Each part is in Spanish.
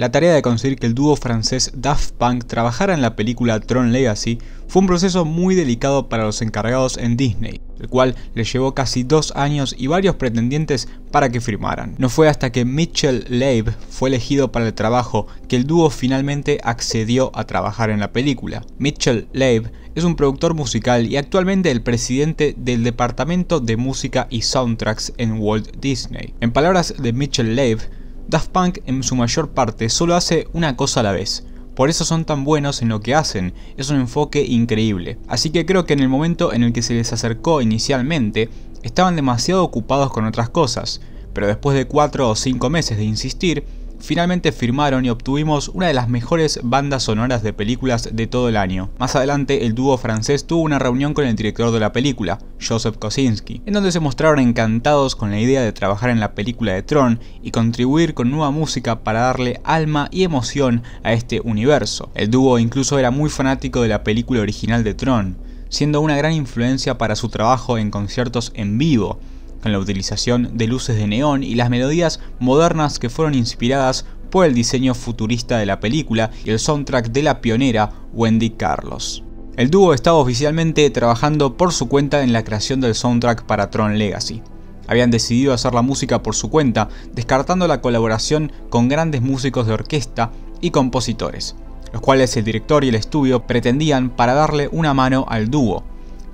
La tarea de conseguir que el dúo francés Daft Punk trabajara en la película Tron Legacy fue un proceso muy delicado para los encargados en Disney, el cual les llevó casi dos años y varios pretendientes para que firmaran. No fue hasta que Mitchell Leib fue elegido para el trabajo que el dúo finalmente accedió a trabajar en la película. Mitchell Leib es un productor musical y actualmente el presidente del Departamento de Música y Soundtracks en Walt Disney. En palabras de Mitchell Leib, Daft Punk en su mayor parte solo hace una cosa a la vez. Por eso son tan buenos en lo que hacen, es un enfoque increíble. Así que creo que en el momento en el que se les acercó inicialmente, estaban demasiado ocupados con otras cosas, pero después de 4 o 5 meses de insistir, Finalmente firmaron y obtuvimos una de las mejores bandas sonoras de películas de todo el año. Más adelante, el dúo francés tuvo una reunión con el director de la película, Joseph Kosinski, en donde se mostraron encantados con la idea de trabajar en la película de Tron y contribuir con nueva música para darle alma y emoción a este universo. El dúo incluso era muy fanático de la película original de Tron, siendo una gran influencia para su trabajo en conciertos en vivo, en la utilización de luces de neón y las melodías modernas que fueron inspiradas por el diseño futurista de la película y el soundtrack de la pionera Wendy Carlos. El dúo estaba oficialmente trabajando por su cuenta en la creación del soundtrack para Tron Legacy. Habían decidido hacer la música por su cuenta, descartando la colaboración con grandes músicos de orquesta y compositores, los cuales el director y el estudio pretendían para darle una mano al dúo,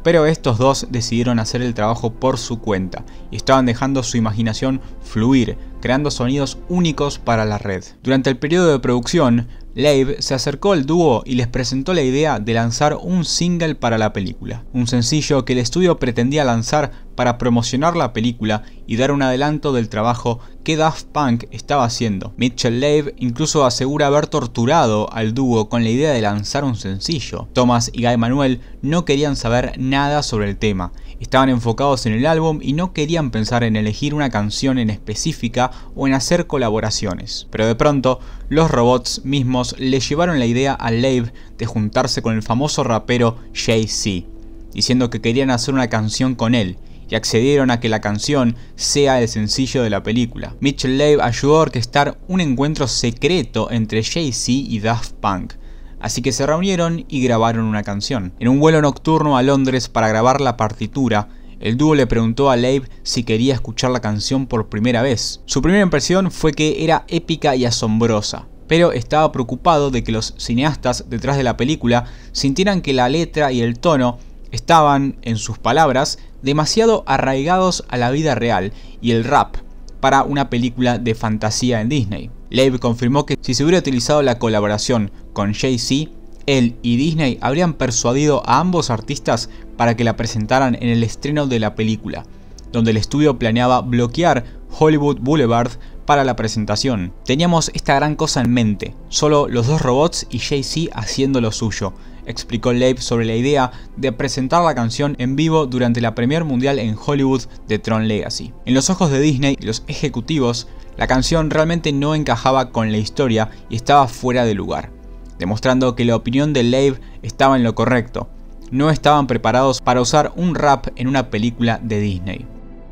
pero estos dos decidieron hacer el trabajo por su cuenta y estaban dejando su imaginación fluir creando sonidos únicos para la red. Durante el periodo de producción, Leib se acercó al dúo y les presentó la idea de lanzar un single para la película, un sencillo que el estudio pretendía lanzar para promocionar la película y dar un adelanto del trabajo que Daft Punk estaba haciendo. Mitchell Leib incluso asegura haber torturado al dúo con la idea de lanzar un sencillo. Thomas y Guy Manuel no querían saber nada sobre el tema Estaban enfocados en el álbum y no querían pensar en elegir una canción en específica o en hacer colaboraciones. Pero de pronto, los robots mismos le llevaron la idea a Lave de juntarse con el famoso rapero Jay-Z, diciendo que querían hacer una canción con él y accedieron a que la canción sea el sencillo de la película. Mitchell Lave ayudó a orquestar un encuentro secreto entre Jay-Z y Daft Punk, así que se reunieron y grabaron una canción. En un vuelo nocturno a Londres para grabar la partitura, el dúo le preguntó a Leib si quería escuchar la canción por primera vez. Su primera impresión fue que era épica y asombrosa, pero estaba preocupado de que los cineastas detrás de la película sintieran que la letra y el tono estaban, en sus palabras, demasiado arraigados a la vida real y el rap para una película de fantasía en Disney. Leib confirmó que si se hubiera utilizado la colaboración con Jay-Z, él y Disney habrían persuadido a ambos artistas para que la presentaran en el estreno de la película, donde el estudio planeaba bloquear Hollywood Boulevard para la presentación. Teníamos esta gran cosa en mente, solo los dos robots y Jay-Z haciendo lo suyo, explicó Leib sobre la idea de presentar la canción en vivo durante la premier mundial en Hollywood de Tron Legacy. En los ojos de Disney y los ejecutivos, la canción realmente no encajaba con la historia y estaba fuera de lugar, demostrando que la opinión de Leib estaba en lo correcto. No estaban preparados para usar un rap en una película de Disney.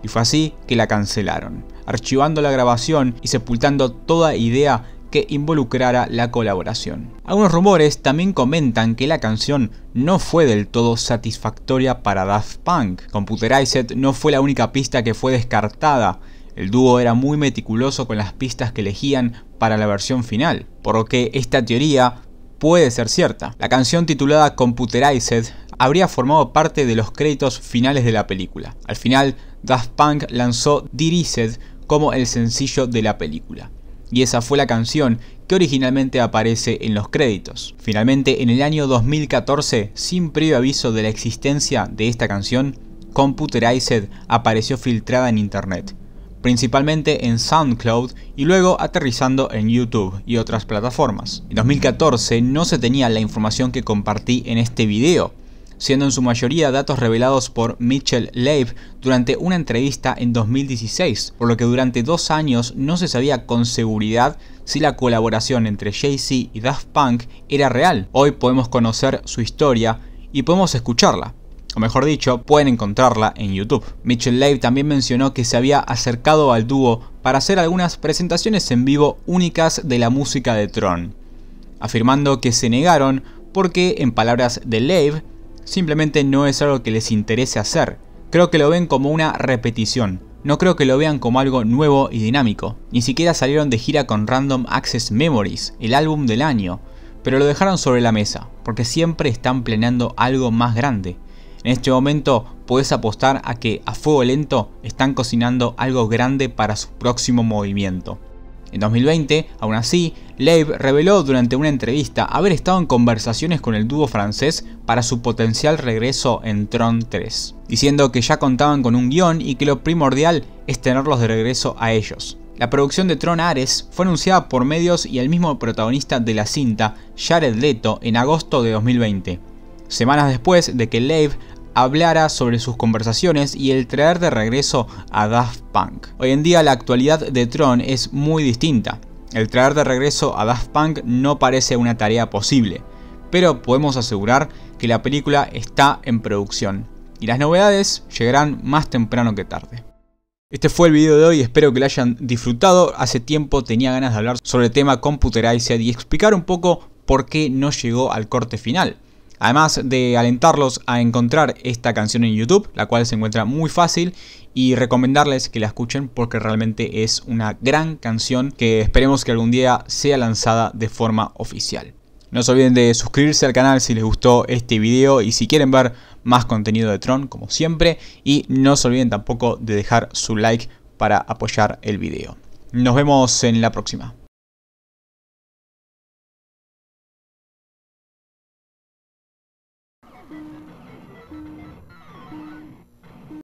Y fue así que la cancelaron archivando la grabación y sepultando toda idea que involucrara la colaboración. Algunos rumores también comentan que la canción no fue del todo satisfactoria para Daft Punk. Computerized no fue la única pista que fue descartada. El dúo era muy meticuloso con las pistas que elegían para la versión final, por lo que esta teoría puede ser cierta. La canción titulada Computerized habría formado parte de los créditos finales de la película. Al final, Daft Punk lanzó Dirized como el sencillo de la película. Y esa fue la canción que originalmente aparece en los créditos. Finalmente, en el año 2014, sin previo aviso de la existencia de esta canción, Computerized apareció filtrada en Internet, principalmente en SoundCloud y luego aterrizando en YouTube y otras plataformas. En 2014 no se tenía la información que compartí en este video, siendo en su mayoría datos revelados por Mitchell Lave durante una entrevista en 2016, por lo que durante dos años no se sabía con seguridad si la colaboración entre Jay-Z y Daft Punk era real. Hoy podemos conocer su historia y podemos escucharla o mejor dicho, pueden encontrarla en YouTube. Mitchell Lave también mencionó que se había acercado al dúo para hacer algunas presentaciones en vivo únicas de la música de Tron, afirmando que se negaron porque, en palabras de Lave simplemente no es algo que les interese hacer. Creo que lo ven como una repetición. No creo que lo vean como algo nuevo y dinámico. Ni siquiera salieron de gira con Random Access Memories, el álbum del año, pero lo dejaron sobre la mesa, porque siempre están planeando algo más grande. En este momento puedes apostar a que a fuego lento están cocinando algo grande para su próximo movimiento. En 2020, aún así, Leib reveló durante una entrevista haber estado en conversaciones con el dúo francés para su potencial regreso en Tron 3, diciendo que ya contaban con un guión y que lo primordial es tenerlos de regreso a ellos. La producción de Tron Ares fue anunciada por medios y el mismo protagonista de la cinta, Jared Leto, en agosto de 2020, semanas después de que Leib hablara sobre sus conversaciones y el traer de regreso a Daft Punk. Hoy en día la actualidad de Tron es muy distinta. El traer de regreso a Daft Punk no parece una tarea posible, pero podemos asegurar que la película está en producción y las novedades llegarán más temprano que tarde. Este fue el video de hoy, espero que lo hayan disfrutado. Hace tiempo tenía ganas de hablar sobre el tema Computerized y explicar un poco por qué no llegó al corte final. Además de alentarlos a encontrar esta canción en YouTube, la cual se encuentra muy fácil, y recomendarles que la escuchen porque realmente es una gran canción que esperemos que algún día sea lanzada de forma oficial. No se olviden de suscribirse al canal si les gustó este video y si quieren ver más contenido de Tron como siempre y no se olviden tampoco de dejar su like para apoyar el video. Nos vemos en la próxima.